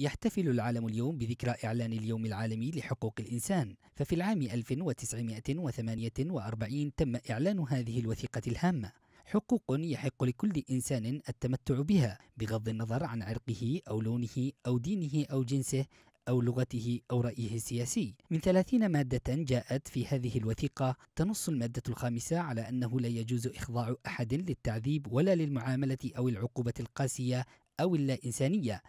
يحتفل العالم اليوم بذكرى إعلان اليوم العالمي لحقوق الإنسان ففي العام 1948 تم إعلان هذه الوثيقة الهامة حقوق يحق لكل إنسان التمتع بها بغض النظر عن عرقه أو لونه أو دينه أو جنسه أو لغته أو رأيه السياسي من ثلاثين مادة جاءت في هذه الوثيقة تنص المادة الخامسة على أنه لا يجوز إخضاع أحد للتعذيب ولا للمعاملة أو العقوبة القاسية أو اللا إنسانية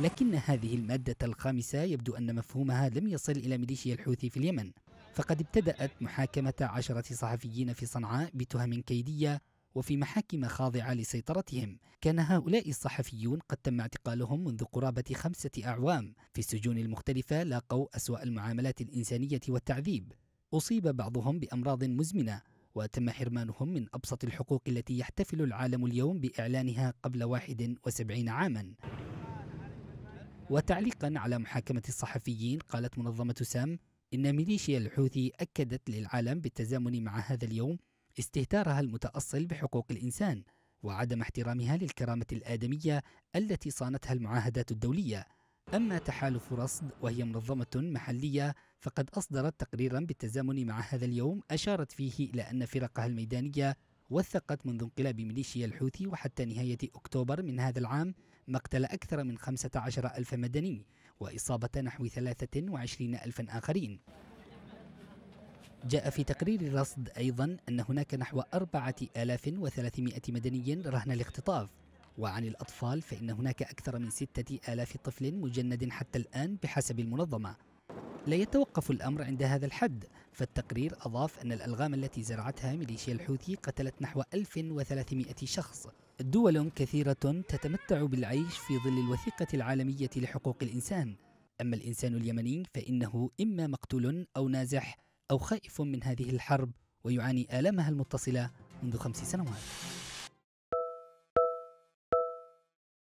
لكن هذه المادة الخامسة يبدو أن مفهومها لم يصل إلى ميليشيا الحوثي في اليمن فقد ابتدأت محاكمة عشرة صحفيين في صنعاء بتهم كيدية وفي محاكم خاضعة لسيطرتهم كان هؤلاء الصحفيون قد تم اعتقالهم منذ قرابة خمسة أعوام في السجون المختلفة لاقوا أسوأ المعاملات الإنسانية والتعذيب أصيب بعضهم بأمراض مزمنة وتم حرمانهم من أبسط الحقوق التي يحتفل العالم اليوم بإعلانها قبل 71 عاماً وتعليقا على محاكمة الصحفيين قالت منظمة سام إن ميليشيا الحوثي أكدت للعالم بالتزامن مع هذا اليوم استهتارها المتأصل بحقوق الإنسان وعدم احترامها للكرامة الآدمية التي صانتها المعاهدات الدولية أما تحالف رصد وهي منظمة محلية فقد أصدرت تقريرا بالتزامن مع هذا اليوم أشارت فيه إلى أن فرقها الميدانية وثقت منذ انقلاب ميليشيا الحوثي وحتى نهاية أكتوبر من هذا العام مقتل أكثر من 15 ألف مدني وإصابة نحو 23 ألف آخرين جاء في تقرير رصد أيضا أن هناك نحو 4300 مدني رهن الاختطاف وعن الأطفال فإن هناك أكثر من 6000 طفل مجند حتى الآن بحسب المنظمة لا يتوقف الأمر عند هذا الحد فالتقرير أضاف أن الألغام التي زرعتها ميليشيا الحوثي قتلت نحو 1300 شخص دول كثيرة تتمتع بالعيش في ظل الوثيقة العالمية لحقوق الإنسان أما الإنسان اليمني فإنه إما مقتول أو نازح أو خائف من هذه الحرب ويعاني آلامها المتصلة منذ خمس سنوات